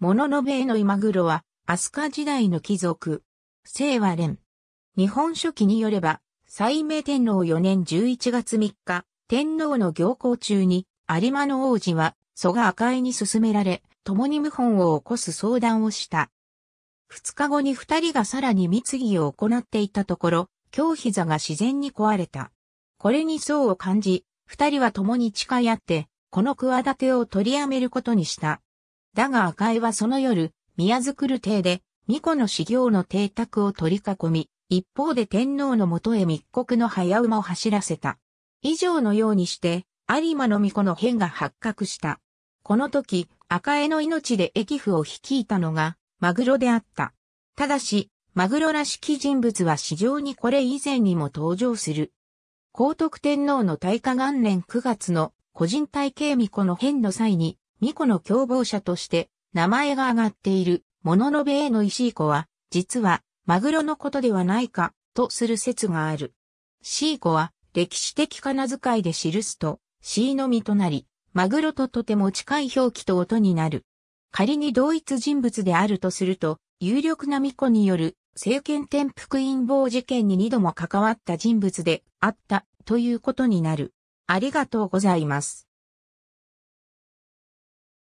モノノベイのイマグロは、飛鳥時代の貴族、聖和連。日本書紀によれば、西明天皇4年11月3日、天皇の行幸中に、有馬の王子は、蘇我赤江に勧められ、共に謀反を起こす相談をした。二日後に二人がさらに密議を行っていたところ、京膝が自然に壊れた。これに相を感じ、二人は共に誓い合って、この企てを取りやめることにした。だが赤井はその夜、宮造邸で、巫女の修行の邸宅を取り囲み、一方で天皇のもとへ密告の早馬を走らせた。以上のようにして、有馬の巫女の変が発覚した。この時、赤江の命で駅府を率いたのが、マグロであった。ただし、マグロらしき人物は市場にこれ以前にも登場する。皇徳天皇の大化元年9月の個人体系巫女の変の際に、巫女の共謀者として名前が挙がっている、物ノベへの石井子は、実は、マグロのことではないか、とする説がある。シーコは、歴史的仮名遣いで記すと、シーの実となり、マグロととても近い表記と音になる。仮に同一人物であるとすると、有力な巫女による政権転覆陰謀事件に二度も関わった人物であったということになる。ありがとうございます。